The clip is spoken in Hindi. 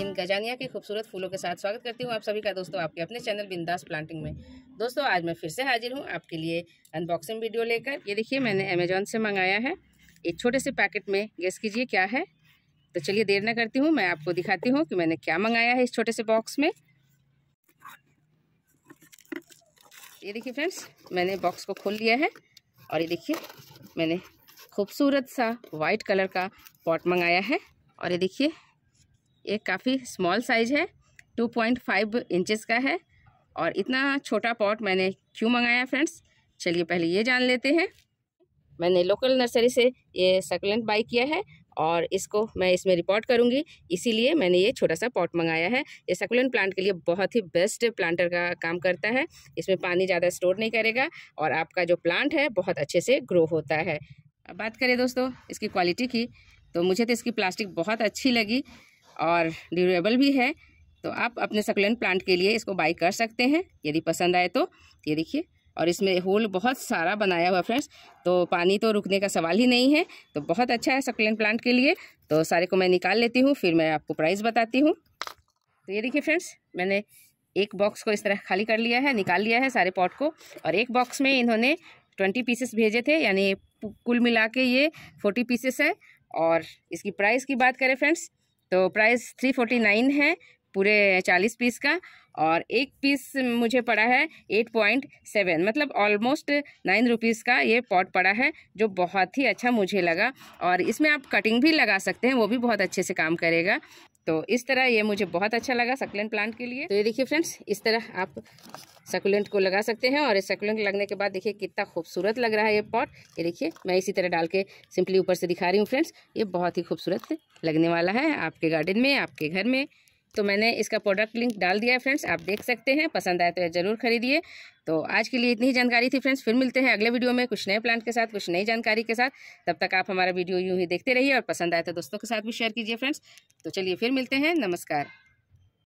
इन गजानिया के खूबसूरत फूलों के साथ स्वागत करती हूँ आप सभी का दोस्तों आपके अपने चैनल बिंदास प्लांटिंग में दोस्तों आज मैं फिर से हाजिर हूँ आपके लिए अनबॉक्सिंग वीडियो लेकर ये देखिए मैंने अमेजोन से मंगाया है एक छोटे से पैकेट में गैस कीजिए क्या है तो चलिए देर ना करती हूँ मैं आपको दिखाती हूँ कि मैंने क्या मंगाया है इस छोटे से बॉक्स में ये देखिए फ्रेंड्स मैंने बॉक्स को खोल लिया है और ये देखिए मैंने खूबसूरत सा वाइट कलर का पॉट मंगाया है और ये देखिए ये काफ़ी स्मॉल साइज़ है 2.5 इंचेस का है और इतना छोटा पॉट मैंने क्यों मंगाया फ्रेंड्स चलिए पहले ये जान लेते हैं मैंने लोकल नर्सरी से ये सकुलेंट बाई किया है और इसको मैं इसमें रिपोर्ट करूँगी इसीलिए मैंने ये छोटा सा पॉट मंगाया है ये सकुलेंट प्लांट के लिए बहुत ही बेस्ट प्लांटर का काम करता है इसमें पानी ज़्यादा स्टोर नहीं करेगा और आपका जो प्लांट है बहुत अच्छे से ग्रो होता है अब बात करें दोस्तों इसकी क्वालिटी की तो मुझे तो इसकी प्लास्टिक बहुत अच्छी लगी और ड्यूरेबल भी है तो आप अपने सकलेंट प्लांट के लिए इसको बाई कर सकते हैं यदि पसंद आए तो ये देखिए और इसमें होल बहुत सारा बनाया हुआ फ्रेंड्स तो पानी तो रुकने का सवाल ही नहीं है तो बहुत अच्छा है सकलेंट प्लांट के लिए तो सारे को मैं निकाल लेती हूँ फिर मैं आपको प्राइस बताती हूँ तो ये देखिए फ्रेंड्स मैंने एक बॉक्स को इस तरह खाली कर लिया है निकाल लिया है सारे पॉट को और एक बॉक्स में इन्होंने ट्वेंटी पीसेस भेजे थे यानी कुल मिला के ये फोर्टी पीसेस है और इसकी प्राइस की बात करें फ्रेंड्स तो प्राइस थ्री फोर्टी नाइन है पूरे चालीस पीस का और एक पीस मुझे पड़ा है एट पॉइंट सेवन मतलब ऑलमोस्ट नाइन रुपीज़ का ये पॉट पड़ा है जो बहुत ही अच्छा मुझे लगा और इसमें आप कटिंग भी लगा सकते हैं वो भी बहुत अच्छे से काम करेगा तो इस तरह ये मुझे बहुत अच्छा लगा सकुलेंट प्लांट के लिए तो ये देखिए फ्रेंड्स इस तरह आप सकुलेंट को लगा सकते हैं और सकुलेंट लगने के बाद देखिए कितना खूबसूरत लग रहा है ये पॉट ये देखिए मैं इसी तरह डाल के सिंपली ऊपर से दिखा रही हूँ फ्रेंड्स ये बहुत ही खूबसूरत लगने वाला है आपके गार्डन में आपके घर में तो मैंने इसका प्रोडक्ट लिंक डाल दिया है फ्रेंड्स आप देख सकते हैं पसंद आए तो ज़रूर खरीदिए तो आज के लिए इतनी ही जानकारी थी फ्रेंड्स फिर मिलते हैं अगले वीडियो में कुछ नए प्लांट के साथ कुछ नई जानकारी के साथ तब तक आप हमारा वीडियो यूँ ही देखते रहिए और पसंद आए तो दोस्तों के साथ भी शेयर कीजिए फ्रेंड्स तो चलिए फिर मिलते हैं नमस्कार